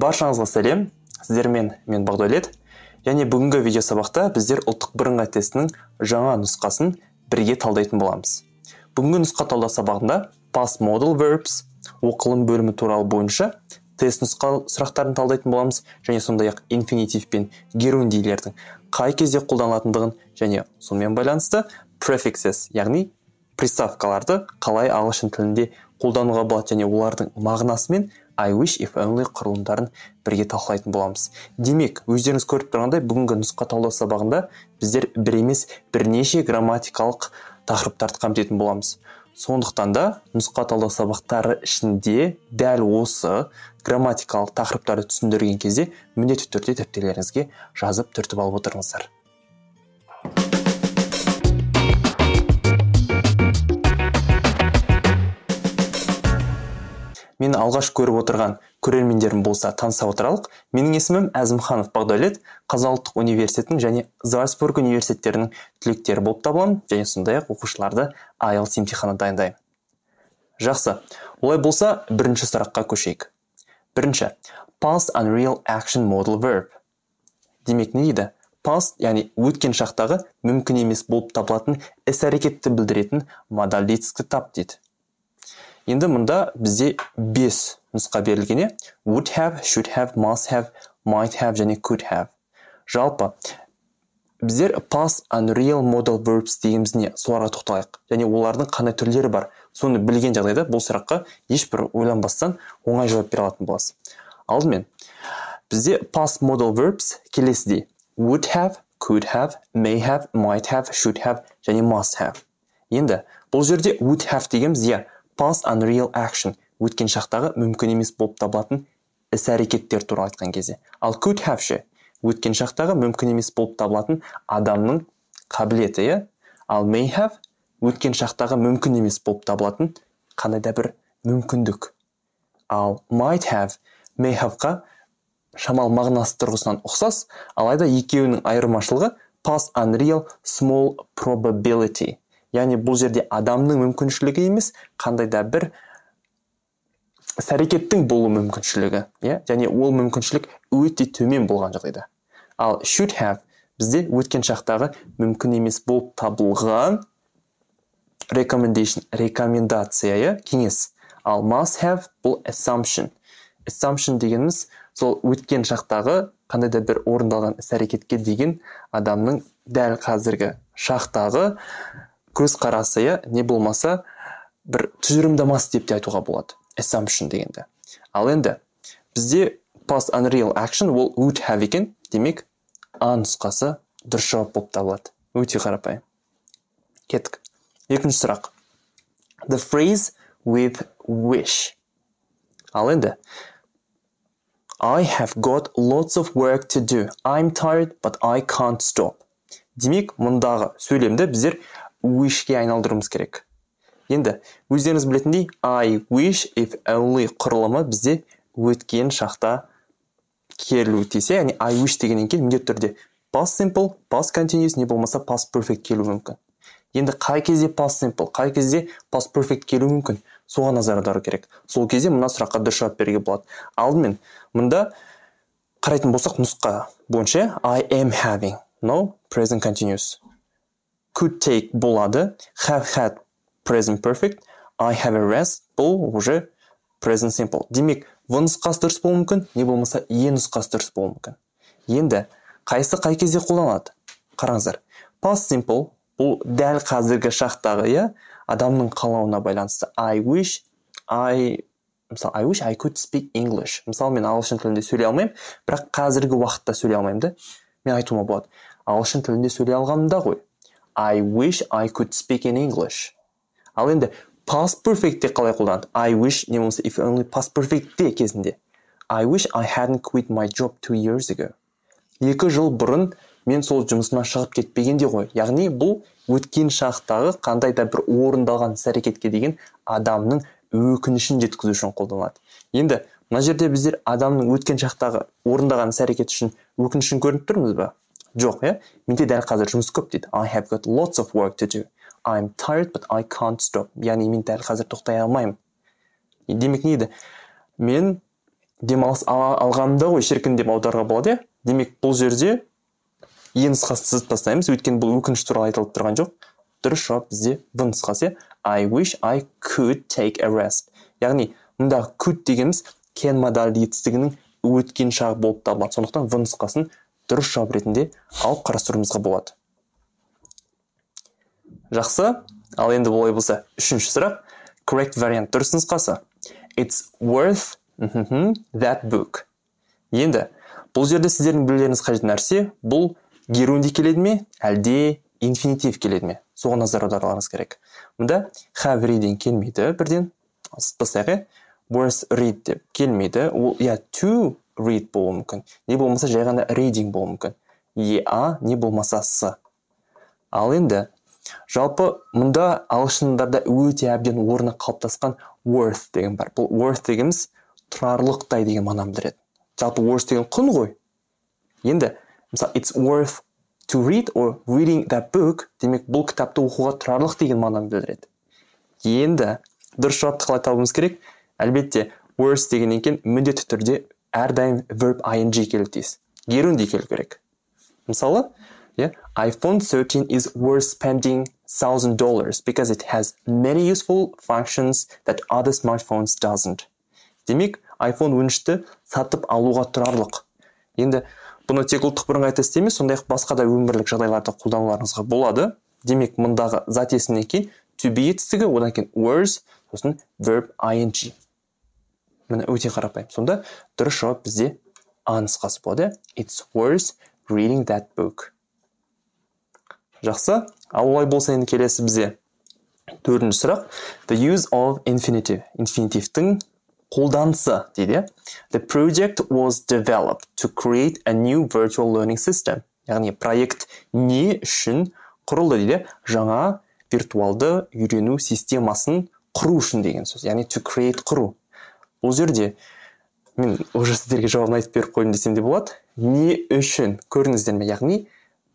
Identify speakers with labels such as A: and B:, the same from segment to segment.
A: баршаңызға сәлем сіздермен мен бақдәулет және бүгінгі видео сабақта біздер ұлттық бірыңғай тестінің жаңа нұсқасын бірге талдайтын боламыз бүгінгі нұсқа талдау сабағында past Model verbs оқылым бөлімі туралы бойынша тест нұсқа сұрақтарын талдайтын боламыз және сондай ақ инфинитив пен герундилердің қай кезде қолданылатындығын және сонымен байланысты prefixes яғни приставкаларды қалай ағылшын тілінде қолдануға болады және олардың мағынасы мен I wish if only құрылымдарын бірге талқылайтын боламыз демек өздеріңіз көріп тұрғандай бүгінгі нұсқа талдау сабағында біздер бір емес бірнеше грамматикалық тақырыптарды қамтитын боламыз сондықтан да нұсқа талдау сабақтары ішінде дәл осы грамматикалық тақырыптарды түсіндірген кезде міндетті түрде дәптерлеріңізге жазып түртіп алып отырыңыздар мені алғаш көріп отырған көрермендерім болса таныса отыралық менің есімім әзімханов бағдәулет қазақ ұлттық университетінің және зальцбург университеттерінің түлектері болып табыламын және сондай ақ оқушыларды айлс емтиханына дайындаймын жақсы олай болса бірінші сұраққа көшейік бірінші past unreal action Model verb демек не дейді past яғни өткен шақтағы мүмкін емес болып табылатын іс әрекетті білдіретін модалитскі тап дейді енді мұнда бізде бес нұсқа берілген иә would have should have must have might have және could have жалпы біздер past unreal model verbs дегеніміз не соларға тоқталайық және олардың қандай түрлері бар соны білген жағдайда бұл сұраққа ешбір ойланбастан оңай жауап бере алатын боласыз алдымен бізде past model verbs келесідей would have could have may have might have should have және must have енді бұл жерде would have дегеніміз иә past unreal action өткен шақтағы мүмкін емес болып табылатын іс әрекеттер туралы айтқан кезде ал could have ше өткен шақтағы мүмкін емес болып табылатын адамның қабілеті иә ал may have өткен шақтағы мүмкін емес болып табылатын қандай да бір мүмкіндік ал might have may have-қа шамал мағынасы тұрғысынан ұқсас алайда екеуінің айырмашылығы past unreal small probability яғни бұл жерде адамның мүмкіншілігі емес қандай да бір іс әрекеттің болу мүмкіншілігі иә және ол мүмкіншілік өте төмен болған жағдайда ал should have бізде өткен шақтағы мүмкін емес болып табылған recommendation рекомендация иә кеңес ал must have бұл assumption assumption дегеніміз сол өткен шақтағы қандай да бір орындалған іс әрекетке деген адамның дәл қазіргі шақтағы көзқарасы иә не болмаса бір тұжырымдамасы деп те айтуға болады assumption дегенді ал енді бізде past unreal action ол would have екен демек а нұсқасы дұрыс жауап болып табылады өте қарапайым кеттік екінші сұрақ the phrase with wish ал енді I have got lots of work to do. I'm tired, but I can't stop. Демек, мұндағы сөйлемді біздер wish-ке айналдыруымыз керек енді өздеріңіз білетіндей I wish if only құрылымы бізде өткен шақта келуі тесе, яғни I wish дегеннен кейін міндетті түрде past simple past continuous не болмаса past perfect келуі мүмкін енді қай кезде past simple қай кезде past perfect келуі мүмкін соған назар аудару керек сол кезде мына сұраққа дұрыс жауап беруге болады алдымен мұнда қарайтын болсақ нұсқа бойынша I am having no present continuous could take болады have had present perfect I have a rest бұл уже present simple демек в нұсқасы дұрыс болуы мүмкін не болмаса е нұсқасы дұрыс болуы мүмкін енді қайсы қай кезде қолданылады қараңыздар past simple бұл дәл қазіргі шақтағы иә адамның қалауына байланысты I wish I мысалы I wish I could speak English мысалы мен ағылшын тілінде сөйлей алмаймын бірақ қазіргі уақытта сөйлей алмаймын да мен айтуыма болады ағылшын тілінде сөйлей алғанымда ғой I wish I could speak in English ал енді past perfectте қалай қолданады I wish не болмаса if only past perfectте кезінде I wish I hadn't quit my job two years ago екі жыл бұрын мен сол жұмысымнан шығып кетпегенде ғой яғни бұл өткен шақтағы қандай да бір орындалған іс әрекетке деген адамның өкінішін жеткізу үшін қолданылады енді мына жерде біздер адамның өткен шақтағы орындаған іс әрекеті үшін өкінішін көріп тұрмыз ба жоқ иә менде дәл қазір жұмыс көп дейді i have got lots of work to do i'm tired but i can't stop яғни мен дәл қазір тоқтай алмаймын демек не дейді мен демалыс ала алғанымда ғой шіркін деп аударуға болады иә демек бұл жерде е e нұсқасын сызып тастаймыз өйткені бұл өкініш туралы айтылып тұрған жоқ дұрыс жауап бізде в нұсқасы иә i wish i could take a rest яғни мұндағы could дегеніміз кен модальды етістігінің өткен шағы болып табылады сондықтан в нұсқасын дұрыс жауап ретінде алып қарастыруымызға болады жақсы ал енді олай болса үшінші сұрақ correct вариант дұрыс нұсқасы it's worth that book енді бұл жерде сіздердің білулеріңіз қажет нәрсе бұл герунди келеді ме әлде инфинитив келеді ме соған назар аударуларыңыз керек мұнда have reading келмейді бірден тастайық иә worth read деп келмейді ол иә to read болуы мүмкін не болмаса жай ғана reading болуы мүмкін еа не болмаса с ал енді жалпы мұнда ағылшындарда өте әбден орны қалыптасқан worth деген бар бұл worth дегеніміз тұрарлықтай деген мағынаны білдіреді жалпы worth деген құн ғой енді мысалы it's worth to read or reading that book демек бұл кітапты оқуға тұрарлық деген мағынаны білдіреді енді дұрыс жауапты қалай табуымыз керек әлбетте worth дегеннен кейін міндетті түрде әрдайым verb ing келеді тиіс герундий келу керек мысалы иә iphone 13 is worth spending thousand dollars because it has many useful functions that other smartphones doesn't демек iphone он ті сатып алуға тұрарлық енді бұны тек ұлттық бірыңғай тестте емес сондай ақ басқа да өмірлік жағдайларда қолдануларыңызға болады демек мұндағы зат есімнен кейін to be етістігі одан кейін worth сосын verb ing міне өте қарапайым сонда дұрыс жауап бізде а нұсқасы болады it's worth reading that book жақсы ал олай болса енді келесі бізде төртінші сұрақ the use of infinitive инфинитивтің қолданысы дейді иә? the project was developed to create a new virtual learning system яғни проект не үшін құрылды дейді жаңа виртуалды үйрену системасын құру үшін деген сөз яғни to create құру бұл жерде мен уже сіздерге жауабын айтып беріп қойдым десем де болады не үшін көрдіңіздер ме яғни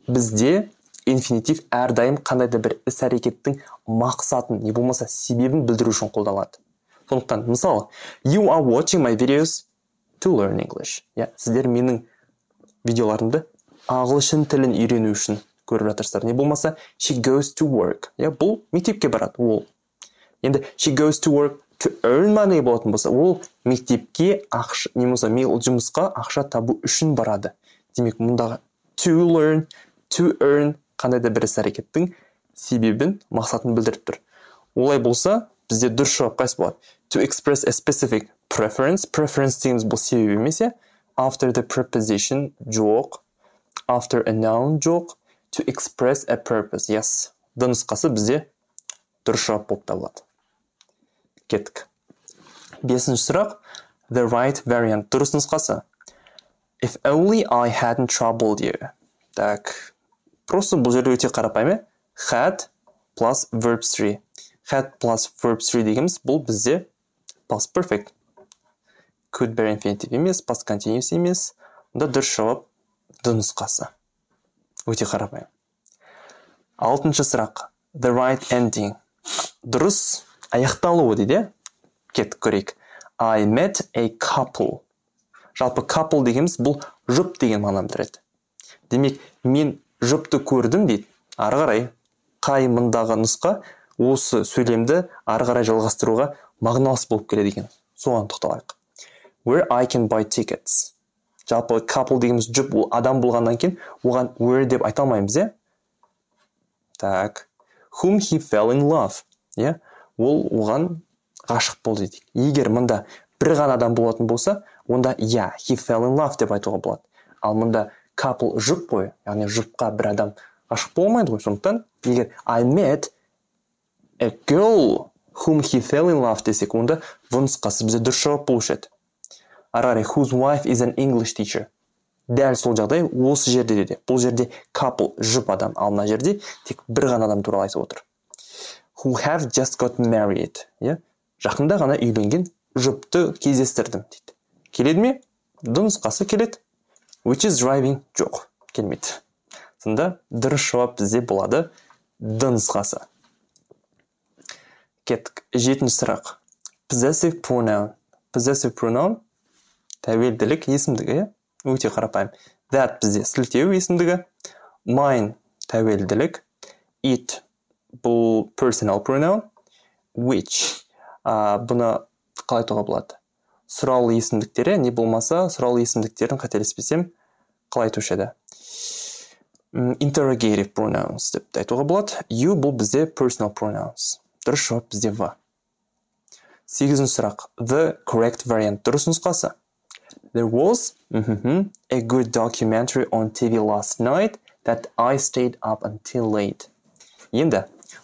A: бізде инфинитив әрдайым қандай да бір іс әрекеттің мақсатын не болмаса себебін білдіру үшін қолданылады сондықтан мысалы you are watching my videos to learn english иә сіздер менің видеоларымды ағылшын тілін үйрену үшін көріп жатырсыздар не болмаса she goes to work иә yeah, бұл мектепке барады ол енді she goes to work to earn болатын болса ол мектепке ақша не болмаса жұмысқа ақша табу үшін барады демек мұндағы to learn to earn қандай да бір іс әрекеттің себебін мақсатын білдіріп тұр олай болса бізде дұрыс жауап қайсы болады to express a specific preference preference дегеніміз бұл себеп емес иә after the preposition жоқ after a noun жоқ to express a purpose yes д нұсқасы бізде дұрыс жауап болып табылады кеттік бесінші сұрақ the right variant дұрыс нұсқасы if only I hadn't troubled you так просто бұл жерде өте қарапайым had plus verb 3 had plus verb 3 дегеніміз бұл бізде past perfect could be infinitive емес past continuous емес онда дұрыс жауап д нұсқасы өте қарапайым алтыншы сұрақ the right ending дұрыс аяқталуы дейді иә кеттік көрейік I met a couple жалпы couple дегеніміз бұл жұп деген мағынаны білдіреді демек мен жұпты көрдім дейді ары қарай қай мындағы нұсқа осы сөйлемді ары қарай жалғастыруға мағыналас болып келеді екен соған тоқталайық where I can buy tickets жалпы couple дегеніміз жұп ол адам болғаннан кейін оған where деп айта алмаймыз иә так whom he fell in love иә ол оған ғашық болды дейді егер мында бір ғана адам болатын болса онда иә yeah, he fell in love деп айтуға болады ал мында couple жұп қой яғни жұпқа бір адам ғашық болмайды ғой сондықтан егер I met a girl whom he fell in love десек онда в нұсқасы бізде дұрыс жауап болушы еді ары whose wife is an English teacher дәл сол жағдай осы жерде де бұл жерде couple жұп адам ал мына жерде тек бір ғана адам туралы айтып отыр who have just got married иә жақында ғана үйленген жұпты кездестірдім дейді келеді ме дұнысқасы келеді which is driving жоқ келмейді сонда дұрыс жауап бізде болады д нұсқасы кеттік жетінші сұрақ possessive pronoun possessive pronoun тәуелділік есімдігі иә өте қарапайым that бізде сілтеу есімдігі mine тәуелділік it бұл personal pronoun which uh, бұны қалай айтуға болады сұраулы есімдіктері не болмаса сұраулы есімдіктерін қателеспесем қалай айтушы еді interrogative pronouns деп айтуға болады you бұл бізде personal pronouns дұрыс жауап бізде в сегізінші сұрақ the correct variant дұрыс нұсқасы there was mm -hmm, a good documentary on tv last night that i stayed up until late енді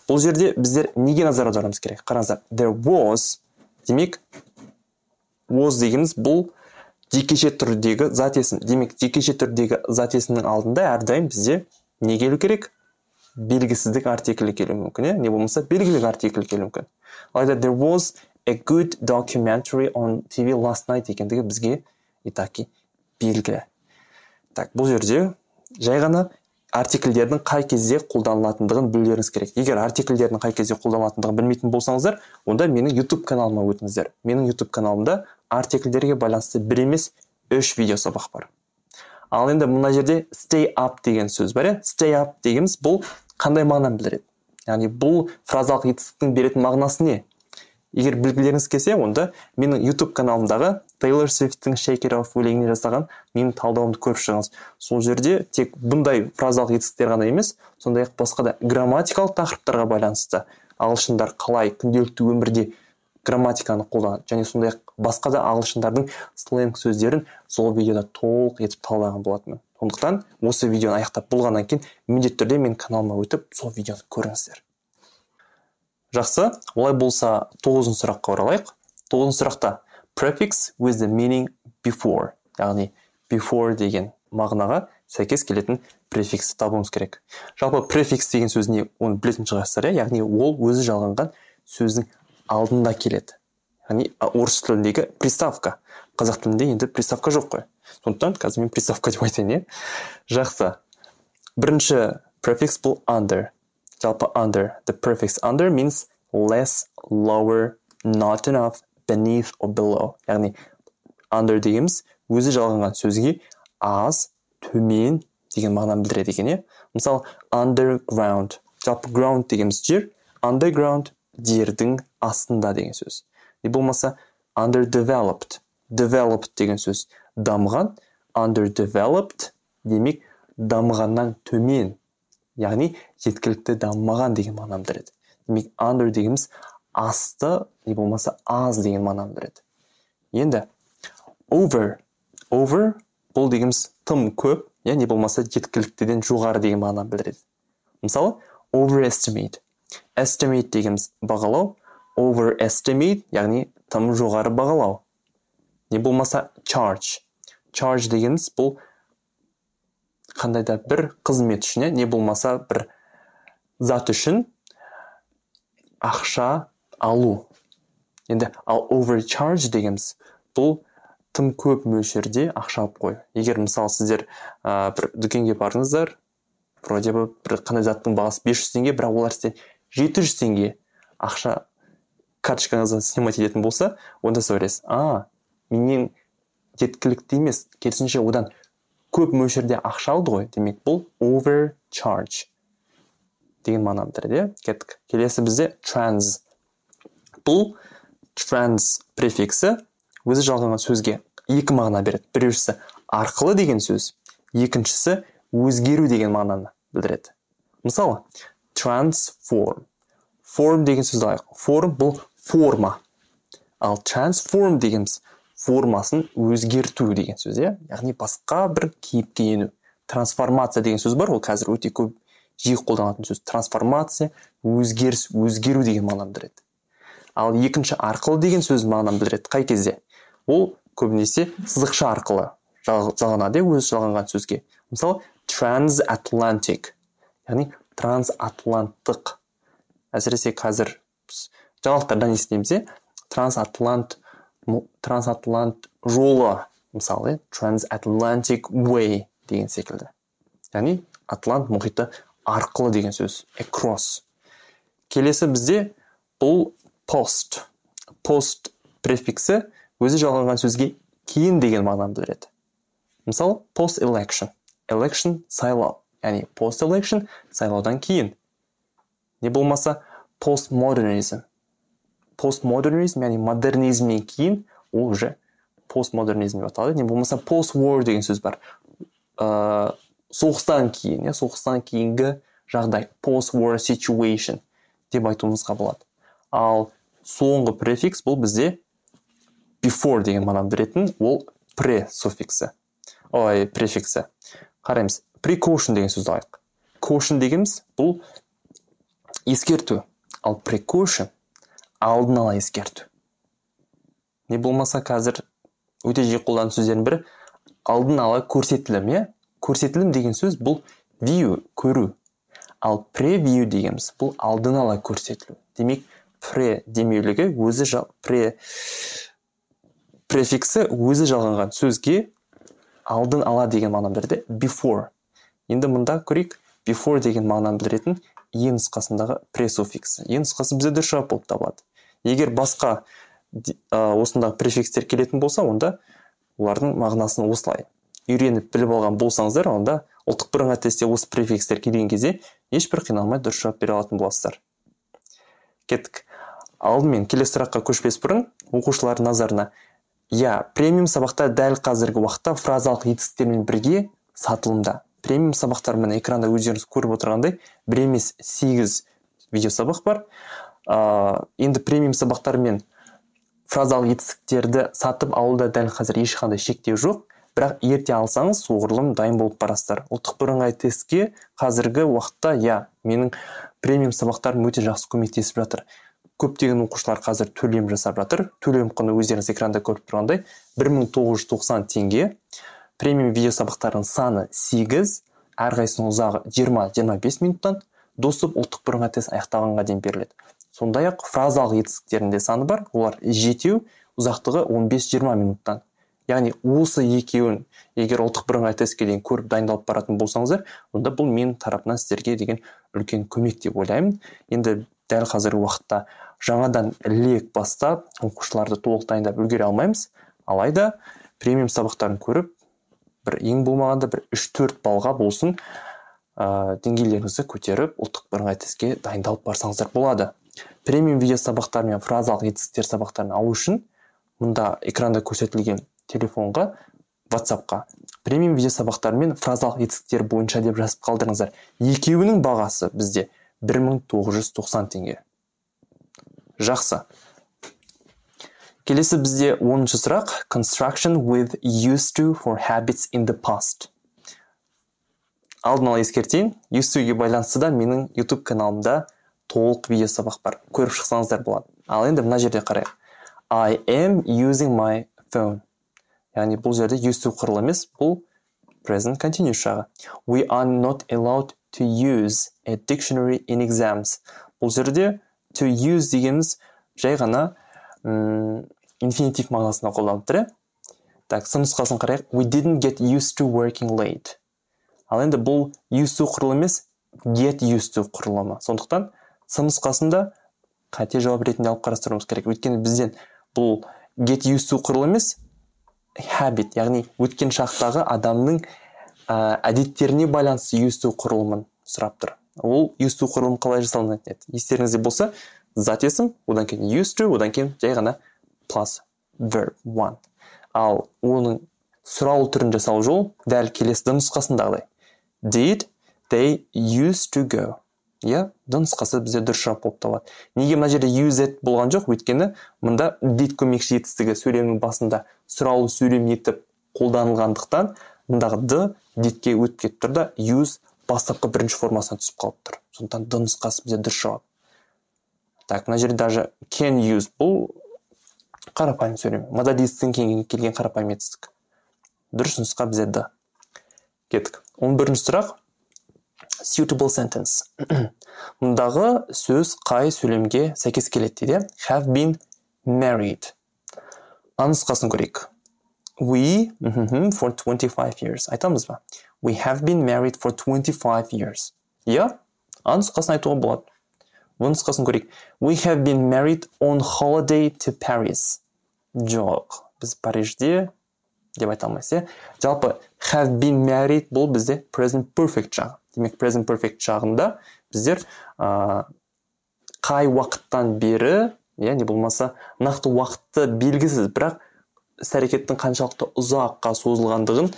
A: бұл жерде біздер неге назар аударуымыз керек қараңыздар there was демек was дегеніміз бұл жекеше түрдегі зат есім демек жекеше түрдегі зат есімнің алдында әрдайым бізде не келу керек белгісіздік артиклі келуі мүмкін иә не болмаса белгілік артикль келуі мүмкін алайда there was a good documentary on tv last night екендігі бізге и белгілі так бұл жерде жай ғана артикльдердің қай кезде қолданылатындығын білулеріңіз керек егер артикльдердің қай кезде қолданылатындығын білмейтін болсаңыздар онда менің youtube каналыма өтіңіздер менің youtube каналымда артикльдерге байланысты бір емес үш видео сабақ бар ал енді мына жерде stay up деген сөз бар иә stay up дегеніміз бұл қандай мағынаны білдіреді яғни бұл фразалық етістіктің беретін мағынасы не егер білгілеріңіз келсе онда менің youtube каналымдағы тейлор свифттің шейкер оф өлеңіне жасаған менің талдауымды көріп шығыңыз сол жерде тек бұндай фразалық етістіктер ғана емес сондай ақ басқа да грамматикалық тақырыптарға байланысты ағылшындар қалай күнделікті өмірде грамматиканы қолданады және сондай ақ басқа да ағылшындардың сленг сөздерін сол видеода толық етіп талдаған болатынмын сондықтан осы видеоны аяқтап болғаннан кейін міндетті түрде менің каналыма өтіп сол видеоны көріңіздер жақсы олай болса тоғызыншы сұраққа оралайық тоғызыншы сұрақта prefix with the meaning before яғни before деген мағынаға сәйкес келетін префиксті табуымыз керек жалпы префикс деген сөз не оны білетін шығарсыздар иә? яғни ол өзі жалғанған сөздің алдында келеді яғни орыс тіліндегі приставка қазақ тілінде енді приставка жоқ қой сондықтан қазір мен приставка деп айтайын иә жақсы бірінші префикс бұл under жалпы under the prefix under means less lower not enough beneath or below яғни under дегеніміз өзі жалғанған сөзге аз төмен деген мағынаны білдіреді екен иә мысалы underground жалпы ground дегеніміз жер underground жердің астында деген сөз не болмаса underdeveloped developed деген сөз дамыған underdeveloped демек дамығаннан төмен яғни жеткілікті дамымаған деген мағынаны білдіреді демек under дегеніміз асты не болмаса аз деген мағынаны береді енді over over бұл дегеніміз тым көп иә не болмаса жеткіліктіден жоғары деген мағынаны білдіреді мысалы overestimate estimate дегеніміз бағалау overestimate яғни тым жоғары бағалау не болмаса charge charge дегеніміз бұл қандай да бір қызмет үшін не болмаса бір зат үшін ақша алу енді ал overcharge дегеніміз бұл тым көп мөлшерде ақша алып қою егер мысалы сіздер ә, бір дүкенге бардыңыздар вроде бы бір қандай заттың бағасы 500 теңге бірақ олар сізден 700 теңге ақша карточкаңыздан снимать ететін болса онда сіз ойлайсыз а менен жеткілікті емес керісінше одан көп мөлшерде ақша алды ғой демек бұл overcharge деген мағынаны білдіреді иә кеттік келесі бізде транс бұл транс префиксі өзі жалғанған сөзге екі мағына береді біреушісі арқылы деген сөз екіншісі өзгеру деген мағынаны білдіреді мысалы transform form деген сөзді алайық Форм бұл форма ал transform дегеніміз формасын өзгерту деген сөз иә яғни басқа бір кейіпке ену трансформация деген сөз бар ол қазір өте көп жиі қолданатын сөз трансформация өзгеріс өзгеру деген мағынаны білдіреді ал екінші арқылы деген сөз мағынаны білдіреді қай кезде ол көбінесе сызықша арқылы жалғанады иә өзі жалғанған сөзге мысалы transatlantic яғни трансатланттық әсіресе қазір жаңалықтардан естиміз иә трансатлант трансатлант жолы мысалы иә transatlantic way деген секілді яғни атлант мұхиты арқылы деген сөз across келесі бізде бұл пост пост префиксі өзі жалғанған сөзге кейін деген мағынаны білдіреді мысалы post election election сайлау яғни пост election сайлаудан кейін не болмаса постмодернизм постмодернизм яғни модернизмнен кейін ол уже постмодернизм деп аталады не болмаса post-war деген сөз бар ыыы э, соғыстан кейін иә соғыстан кейінгі жағдай пост war situation деп айтуымызға болады ал соңғы префикс бұл бізде before деген мағынаны беретін ол пре суффиксі ой префиксі қараймыз precaution деген сөзді алайық caution дегеніміз бұл ескерту ал precaution алдын ала ескерту не болмаса қазір өте жиі қолданатын сөздердің бірі алдын ала көрсетілім иә көрсетілім деген сөз бұл view көру ал preview дегеніміз бұл алдын ала көрсетілу демек пре демеулігі өзі жа, пре префиксі өзі жалғанған сөзге алдын ала деген мағына білдіреді before енді мында көрейік before деген мағынаны білдіретін е e нұсқасындағы пресуффиксі е e нұсқасы бізде дұрыс жауап болып табылады егер басқа ә, осындағы префикстер келетін болса онда олардың мағынасын осылай үйреніп біліп алған болсаңыздар онда ұлттық бірыңғай тестте осы префикстер келген кезде ешбір қиналмай дұрыс жауап бере алатын боласыздар кеттік алдымен келесі сұраққа көшпес бұрын оқушылардың назарына иә премиум сабақта дәл қазіргі уақытта фразалық етістіктермен бірге сатылымда премиум сабақтар міне экранда өздеріңіз көріп отырғандай бір емес сегіз видеосабақ бар ыыы енді премиум сабақтармен фразалық етістіктерді сатып алуда дәл қазір ешқандай шектеу жоқ бірақ ерте алсаңыз соғұрлым дайын болып барасыздар ұлттық бірыңғай тестке қазіргі уақытта иә менің премиум сабақтарым өте жақсы көмектесіп жатыр көптеген оқушылар қазір төлем жасап жатыр төлем құны өздеріңіз экранда көріп тұрғандай 1990 теңге премиум видео сабақтарының саны 8 әрқайсысының ұзағы 20-25 минуттан доступ ұлттық бірыңғай тест аяқталғанға дейін беріледі сондай ақ фразалық етістіктерінде саны бар олар жетеу ұзақтығы 15-20 минуттан яғни осы екеуін егер ұлттық бірыңғай тестке дейін көріп дайындалып баратын болсаңыздар онда бұл мен тарапымнан сіздерге деген үлкен көмек деп ойлаймын енді дәл қазіргі уақытта жаңадан лек бастап оқушыларды толық дайындап үлгере алмаймыз алайда премиум сабақтарын көріп бір ең болмағанда бір үш төрт балға болсын ә, деңгейлеріңізді көтеріп ұлттық бірыңғай тестке дайындалып барсаңыздар болады премиум видео сабақтар мен фразалық етістіктер сабақтарын алу үшін мұнда экранда көрсетілген телефонға ватсапқа премиум видео мен фразалық етістіктер бойынша деп жазып қалдырыңыздар екеуінің бағасы бізде 1990 теңге жақсы келесі бізде оныншы сұрақ construction with used to for habits in the past алдын ала ескертейін used toге байланысты да менің YouTube каналымда толық видео сабақ бар көріп шықсаңыздар болады ал енді мына жерде қарайық I am using my phone яғни бұл жерде used to құрылы емес бұл present continuous жағы we are not allowed to use a dictionary in exams бұл жерде to use дегеніміз жай ғана м инфинитив мағынасында қолданып тұр иә так сынып нұсқасын қарайық we didn't get used to working late ал енді бұл used to құрылымы емес get used to құрылымы сондықтан сын да қате жауап ретінде алып қарастыруымыз керек өйткені бізден бұл get used to құрылымы емес habit яғни өткен шақтағы адамның ә, әдеттеріне байланысты used to құрылымын сұрап тұр ол used to құрылым қалай жасалынатын еді естеріңізде болса зат есім одан кейін used to одан кейін жай ғана plus verb one ал оның сұрау түрін жасау жол дәл келесі нұсқасындағыдай did they use to go иә yeah? нұсқасы бізде дұрыс жауап болып табылады неге мына жерде used болған жоқ өйткені мында did көмекші етістігі сөйлемнің басында сұраулы сөйлем етіп қолданылғандықтан мындағы д дидке өтіп кетіп тұр да use бастапқы бірінші формасына түсіп қалып тұр сондықтан д нұсқасы бізде дұрыс жауап так мына жерде даже can use бұл қарапайым сөйлем модалисттің кейін келген қарапайым етістік дұрыс нұсқа бізде д кеттік он бірінші сұрақ suitable sentence мұндағы сөз қай сөйлемге сәйкес келеді дейді have been married а нұсқасын көрейік we for 25 years айтамыз ба we have been married for 25 years иә а нұсқасын айтуға болады бұның нұсқасын көрейік we have been married on holiday to paris жоқ біз парижде деп айта алмайсыз жалпы have been married бұл бізде present perfect жағы демек present perfect жағында біздер қай уақыттан бері иә не болмаса нақты уақытты белгісіз бірақ іс әрекеттің қаншалықты ұзаққа созылғандығын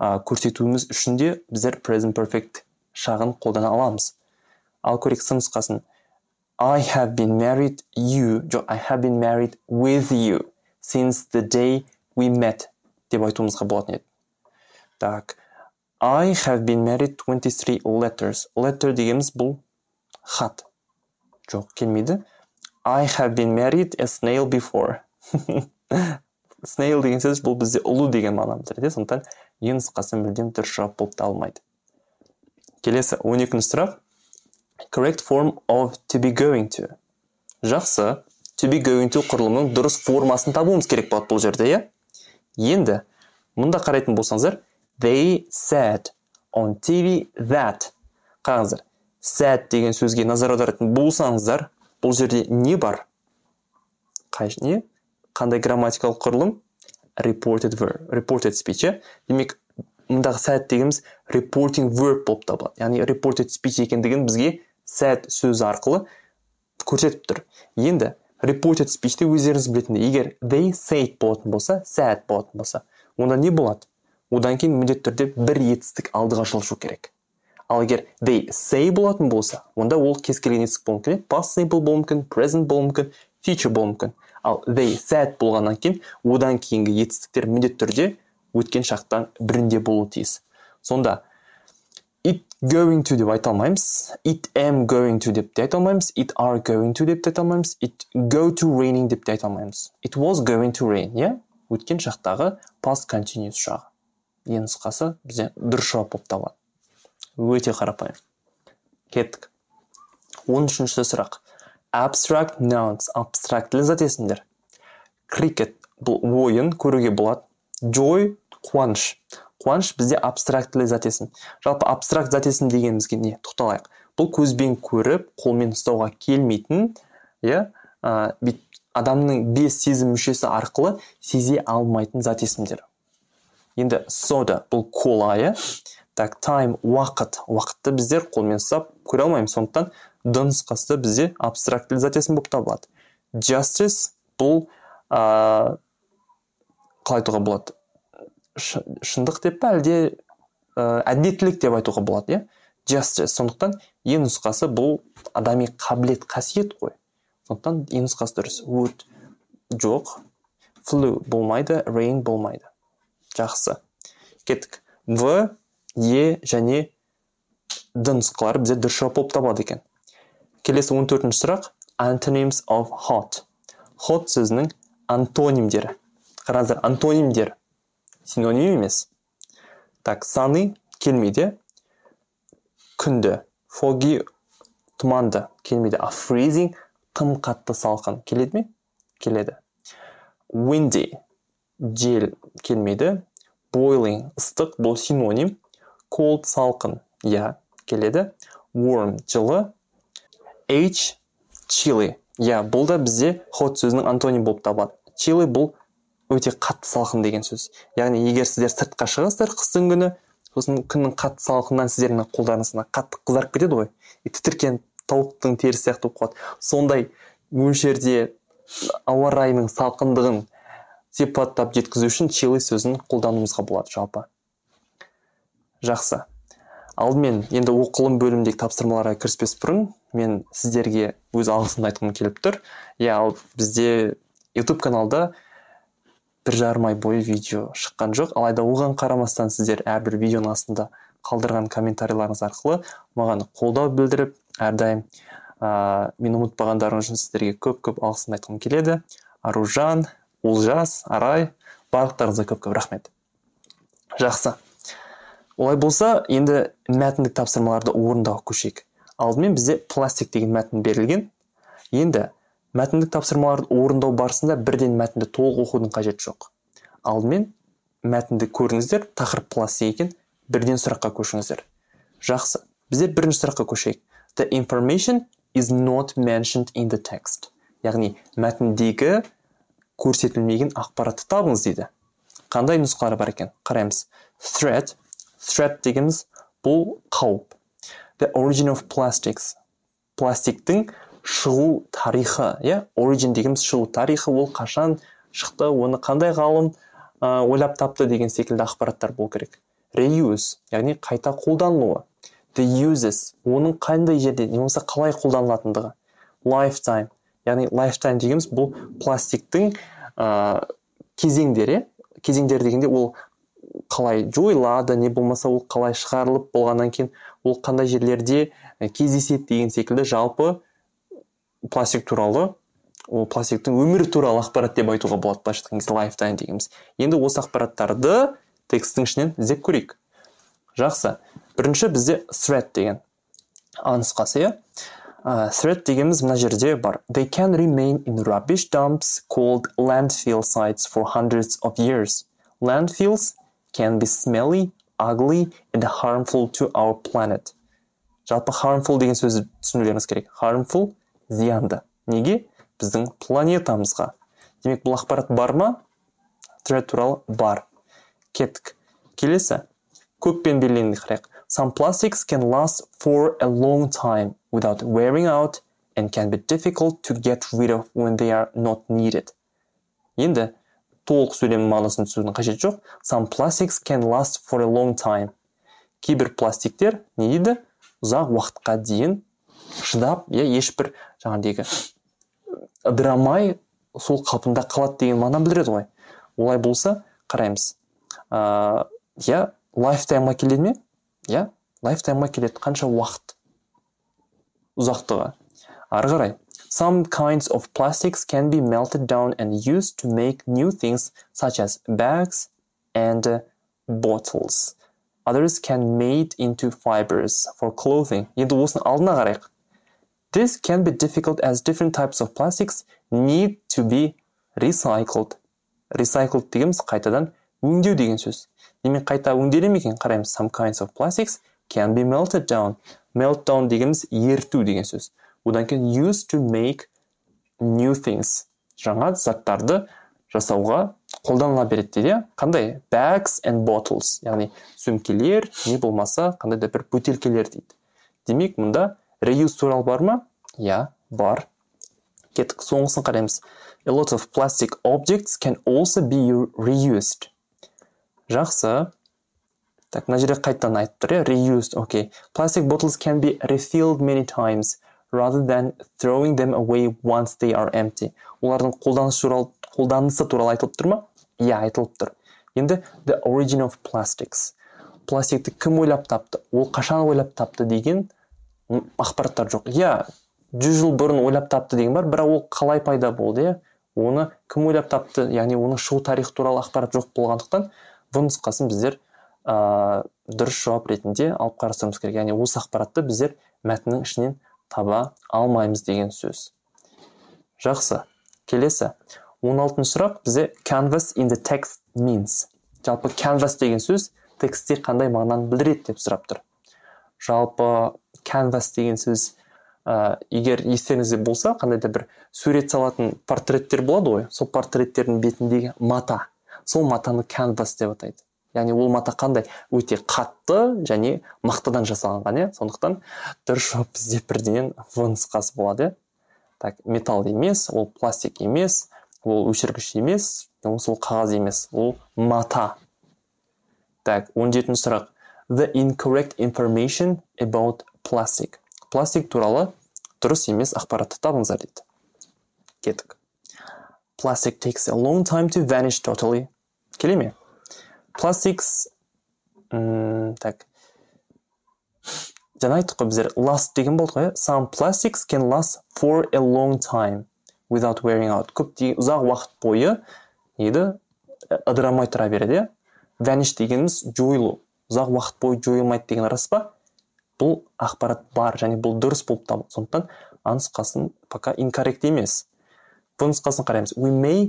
A: ә, көрсетуіміз үшін де біздер present perfect шағын қолдана аламыз ал көрейік с нұсқасын I have been married you жо, I have been married with you since the day we met деп айтуымызға болатын еді так I have been married 23 letters letter дегеніміз бұл хат жоқ келмейді I have been married a snail before snail деген сөз бұл бізде ұлу деген мағынаны білдіреді сондықтан ең қысқасы мүлдем дұрыс жауап болып табылмайды келесі он екінші сұрақ correct form of to be going to жақсы to be going to құрылымының дұрыс формасын табуымыз керек болады бұл жерде иә енді мұнда қарайтын болсаңыздар they said on tv that қараңыздар said деген сөзге назар аударатын болсаңыздар бұл жерде не бар қай не қандай грамматикалық құрылым reported verb reported speech иә демек мындағы сәт дегеніміз reporting verb болып табылады яғни reported speech екендігін бізге сәт сөзі арқылы көрсетіп тұр енді reported speechте өздеріңіз білетіндей егер they said болатын болса said болатын болса онда не болады одан кейін міндетті түрде бір етістік алдыға жылжу керек ал егер they say болатын болса онда ол кез келген етістік болуы мүмкін past simple болуы мүмкін present болуы мүмкін future болуы мүмкін ал they сәт болғаннан кейін одан кейінгі етістіктер міндетті түрде өткен шақтан бірінде болу тиіс сонда it going to деп айта алмаймыз it am going to деп те айта алмаймыз it are going to деп те айта алмаймыз it go to raining деп те айта алмаймыз it was going to rain иә өткен шақтағы past continuous жағы ең нұсқасы бізде дұрыс жауап болып табылады өте қарапайым кеттік он үшінші сұрақ abstract nouns абстрактілі зат есімдер cricket бұл ойын көруге болады joy қуаныш қуаныш бізде абстрактілі зат есім жалпы абстракт зат есім дегенімізге не тоқталайық бұл көзбен көріп қолмен ұстауға келмейтін иә адамның бес сезім мүшесі арқылы сезе алмайтын зат есімдер енді сода бұл кола иә так тайм уақыт уақытты біздер қолмен ұстап көре алмаймыз сондықтан нұсқасы бізде абстрактилизациясы болып табылады justice бұл ә, қалай айтуға болады шындық деп пе әлде ә, әділеттілік деп айтуға болады иә justice сондықтан е e нұсқасы бұл адами қабілет қасиет қой сондықтан е e нұсқасы дұрыс would жоқ flu болмайды rain болмайды жақсы кеттік в е e және д нұсқалары бізде дұрыс жауап болып табылады екен келесі 14 сұрақ antonyms of hot hot сөзінің антонимдері қараңыздар антонимдер синоним емес так саны келмейді күнді foggy тұманды келмейді а freezing тым қатты салқын келеді ме келеді windy жел келмейді boiling ыстық бұл синоним cold салқын иә келеді warm жылы h чили иә бұл да бізде ход сөзінің антоним болып табылады чили бұл өте қатты салқын деген сөз яғни егер сіздер сыртқа шығасыздар қыстың күні сосын күннің қатты салқынынан сіздердің қолдарыңыз қатты қызарып кетеді ғой и тітіркен тауықтың терісі сияқты болып қалады сондай мөлшерде ауа райының салқындығын сипаттап жеткізу үшін чили сөзін қолдануымызға болады жалпы жақсы алдымен енді оқылым бөлімдегі тапсырмаларға кіріспес бұрын мен сіздерге өз алғысымды айтқым келіп тұр иә ал бізде YouTube каналда бір жарым ай бойы видео шыққан жоқ алайда оған қарамастан сіздер әрбір видеоның астында қалдырған комментарийларыңыз арқылы маған қолдау білдіріп әрдайым ә, мені ұмытпағандарыңыз үшін сіздерге көп көп алғысымды айтқым келеді аружан олжас арай барлықтарыңызға көп көп рахмет жақсы олай болса енді мәтіндік тапсырмаларды орындауға көшейік алдымен бізде пластик деген мәтін берілген енді мәтіндік тапсырмаларды орындау барысында бірден мәтінді толық оқудың қажеті жоқ алдымен мәтінді көріңіздер тақырып пластик екен бірден сұраққа көшіңіздер жақсы бізде бірінші сұраққа көшейік the information is not mentioned in the text яғни мәтіндегі көрсетілмеген ақпаратты табыңыз дейді қандай нұсқалар бар екен қараймыз thread threat дегеніміз бұл қауіп the origin of plastics пластиктің шығу тарихы иә origin дегеніміз шығу тарихы ол қашан шықты оны қандай ғалым ойлап тапты деген секілді ақпараттар болу керек reuse яғни қайта қолданылуы the uses оның қандай жерде не қалай қолданылатындығы lifetime яғни lifetime дегеніміз бұл пластиктің кезеңдері кезеңдер дегенде ол қалай жойылады не болмаса ол қалай шығарылып болғаннан кейін ол қандай жерлерде э, кездеседі деген секілді жалпы пластик туралы ол пластиктің өмірі туралы ақпарат деп айтуға болады былайша айтқан кезде лайфтайм дегеніміз енді осы ақпараттарды тексттің ішінен іздеп көрейік жақсы бірінші бізде thread деген а нұсқасы иә э, дегеніміз мына жерде бар they can remain in rubbish dumps called landfill sites for hundreds of years landfills can be smelly, ugly and harmful to our planet. Жалпы harmful деген сөзді түсінулеріңіз керек. Harmful зиянды. Неге? Біздің планетамызға. Демек бұл ақпарат бар ма? Threat туралы бар. Кеттік. Келесі көппен белгіленді қарайық. Some plastics can last for a long time without wearing out and can be difficult to get rid of when they are not needed. Енді толық сөйлемнің мағынасын түсірудің қажеті жоқ some plastics can last for a long time кейбір пластиктер не дейді ұзақ уақытқа дейін шыдап иә ешбір жаңағыдегі ыдырамай сол қалпында қалады деген мағынаны білдіреді ғой олай болса қараймыз ыыы иә лайфтаймға келеді ме иә лайфтаймға келеді қанша уақыт ұзақтығы ары қарай Some kinds of plastics can be melted down and used to make new things such as bags and uh, bottles. Others can made into fibers for clothing. Енді осыны алдына қарайық. This can be difficult as different types of plastics need to be recycled. Recycled дегеніміз қайтадан өңдеу деген сөз. Немен қайта өңделе ме екен? Қараймыз. Some kinds of plastics can be melted down. Melt down дегеніміз еріту деген сөз одан кейін use to make new things жаңа заттарды жасауға қолданыла береді дейді қандай bags and bottles яғни сөмкелер не болмаса қандай да бір бөтелкелер дейді демек мұнда reuse туралы бар ма иә бар кеттік соңғысын қараймыз a lot of plastic objects can also be reused жақсы так мына жерде қайтадан айтып тұр иә reused окей okay. plastic bottles can be refilled many times rather than throwing them away once they are empty олардың қолданысы туралы қолданысы туралы айтылып тұр ма иә айтылып тұр енді the origin of plastics пластикті кім ойлап тапты ол қашан ойлап тапты деген ақпараттар жоқ иә жүз жыл бұрын ойлап тапты деген бар бірақ ол қалай пайда болды иә оны кім ойлап тапты яғни оның шығу тарихы туралы ақпарат жоқ болғандықтан бұның нұсқасын біздер ыыы дұрыс жауап ретінде алып қарастыруымыз керек яғни осы ақпаратты біздер мәтіннің ішінен таба алмаймыз деген сөз жақсы келесі 16 алтыншы сұрақ бізде canvas in the text means жалпы canvas деген сөз текстте қандай мағынаны білдіреді деп сұрап тұр жалпы canvas деген сөз ә, егер естеріңізде болса қандай да бір сурет салатын портреттер болады ғой сол портреттердің бетіндегі мата сол матаны canvas деп атайды яғни ол мата қандай өте қатты және мақтадан жасалынған иә сондықтан дұрыс жауап бізде бірден в нұсқасы болады иә так металл емес ол пластик емес ол өшіргіш емес ол қағаз емес ол мата так он жетінші сұрақ the incorrect information about plastic пластик туралы дұрыс емес ақпаратты табыңыздар дейді кеттік plastic takes a long time to vanish totally келе ме пластикс так жаңа айттық қой біздер last деген болды ғой иә. some plastics can last for a long time without wearing out көптеген ұзақ уақыт бойы еді ыдырамай тұра береді иә vanish дегеніміз жойылу ұзақ уақыт бойы жойылмайды деген рас па бұл ақпарат бар және бұл дұрыс болып табылады сондықтан а нұсқасын пока инкоррект емес в нұсқасын қараймыз we may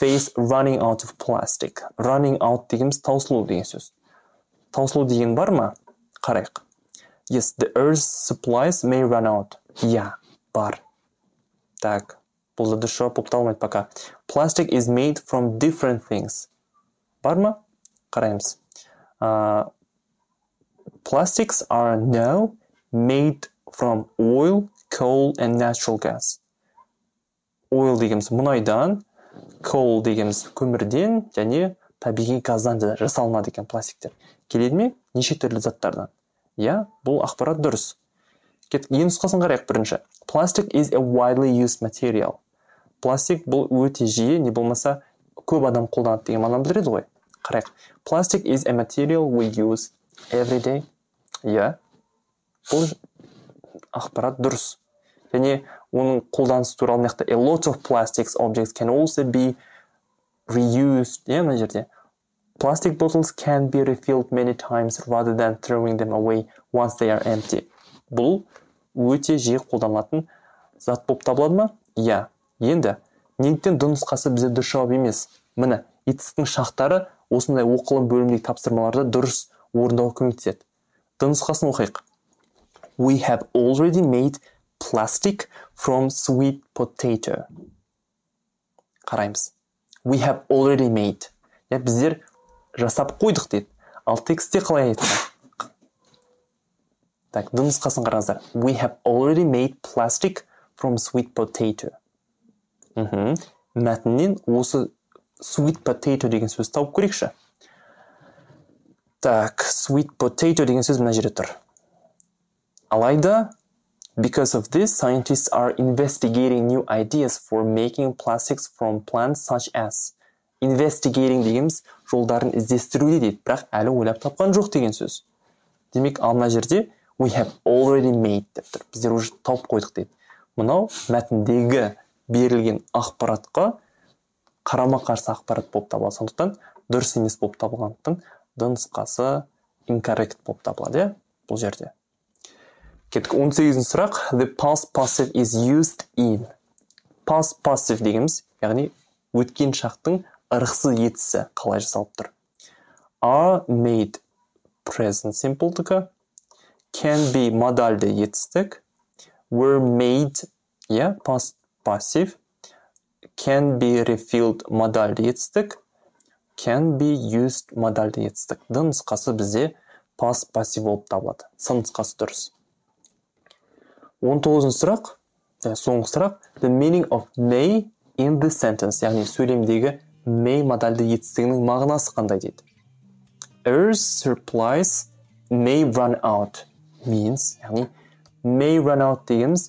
A: face running out of plastic running out degенimiz таусылу деген сөз таусылу деген бар ма қарайық yes the earth's supplies may run out иә бар так бұл дұрыс жауап болып пока plastic is made from different things бар ма қараймыз uh, plastics are now made from oil coal and natural gas oil дегеніміз мұнайдан кол дегеніміз көмірден және табиғи газдан жасалынады екен пластиктер келеді ме неше түрлі заттардан иә бұл ақпарат дұрыс кеттік е нұсқасын қарайық бірінші пластик is a widely used material пластик бұл өте жиі не болмаса көп адам қолданады деген мағынаны білдіреді ғой қарайық пластик is a material we use every day иә бұл ақпарат дұрыс және оның қолданысы туралы мына a lot of plastics objects can also be reused иә мына жерде plastic bottles can be refilled many times rather than throwing them away once they are empty бұл өте жиі қолданылатын зат болып табылады ма иә енді неліктен д нұсқасы бізде дұрыс жауап емес міне итстің шақтары осындай оқылым бөлімдегі тапсырмаларды дұрыс орындауға көмектеседі д нұсқасын оқиық we have already made plastic from sweet potato қараймыз we have already made Я біздер жасап қойдық дейді ал текстте қалай айтты так қасын қараңыздар we have already made plastic from sweet potato мхм мәтіннен осы sweet potato деген сөз тауып көрейікші так sweet potato деген сөз мына жерде тұр алайда Because of this, scientists are investigating new ideas for making plastics from plants such as investigating дегеніміз жолдарын іздестіруде дейді бірақ әлі ойлап тапқан жоқ деген сөз демек ал мына жерде we have already made деп тұр біздер уже тауып қойдық дейді мынау мәтіндегі берілген ақпаратқа қарама қарсы ақпарат болып табылады сондықтан дұрыс емес болып табылғандықтан нұсқасы incorrect болып табылады иә, бұл жерде кеттік он сегізінші сұрақ the past passive is used in past passive дегеніміз яғни өткен шақтың ырықсыз етісі қалай жасалып тұр are made present simple can be модальды етістік were made иә past passive can be refilled модальды етістік can be used модальды етістік д нұсқасы бізде past passive болып табылады с нұсқасы дұрыс он тоғызыншы сұрақ ә, соңғы сұрақ the meaning of may in the sentence яғни сөйлемдегі may модальды етістігінің мағынасы қандай дейді Earth supplies may run out means яғни may run out дегеніміз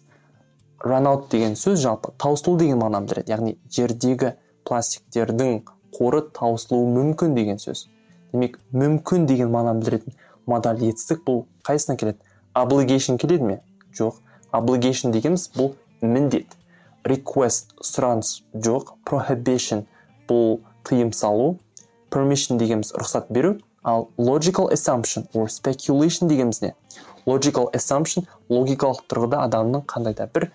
A: run out деген сөз жалпы таусылу деген мағынаны білдіреді яғни жердегі пластиктердің қоры таусылуы мүмкін деген сөз демек мүмкін деген мағынаны білдіретін модальды етістік бұл қайсысына келеді облигейшн келеді ме жоқ obligation дегеніміз бұл міндет request сұраныс жоқ prohibition бұл тыйым салу permission дегеніміз рұқсат беру ал logical assumption or speculation дегеніміз не logical assumption логикалық тұрғыда адамның қандай да бір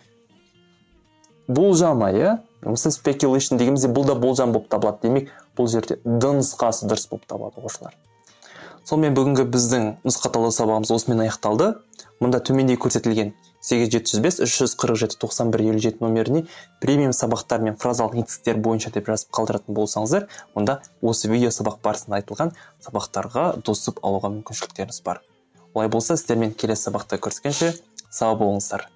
A: болжамы иә болмаса speculation дегеніміз бұл да болжам болып табылады демек бұл жерде д нұсқасы дұрыс болып табылады оқушылар сонымен бүгінгі біздің талдау сабағымыз осымен аяқталды мұнда төменде көрсетілген сегіз жеті жүз бес үш жүз қырық жеті тоқсан бір елу жеті номеріне премиум сабақтар мен фразалық етістіктер бойынша деп жазып қалдыратын болсаңыздар онда осы видео сабақ барысында айтылған сабақтарға досып алуға мүмкіншіліктеріңіз бар олай болса сіздермен келесі сабақта көріскенше сау болыңыздар